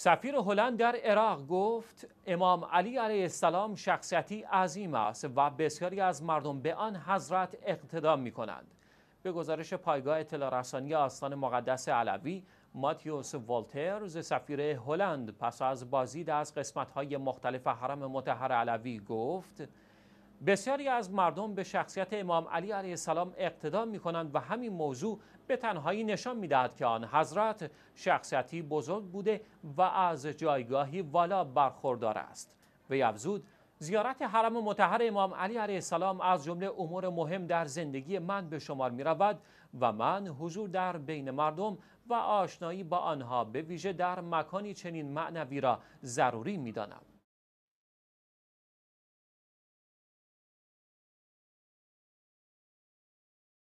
سفیر هلند در عراق گفت امام علی علیه السلام شخصیتی عظیم است و بسیاری از مردم به آن حضرت اقتدا می کنند. به گزارش پایگاه اطلاع رسانی آستان مقدس علوی ماتیوس والترز سفیر هلند پس از بازدید از قسمت‌های مختلف حرم متحر علوی گفت بسیاری از مردم به شخصیت امام علی علیه السلام اقتدا می کنند و همین موضوع به تنهایی نشان می دهد که آن حضرت شخصیتی بزرگ بوده و از جایگاهی والا برخوردار است وی افزود زیارت حرم متحر امام علی علیه السلام از جمله امور مهم در زندگی من به شمار می رود و من حضور در بین مردم و آشنایی با آنها به ویژه در مکانی چنین معنوی را ضروری می دانم.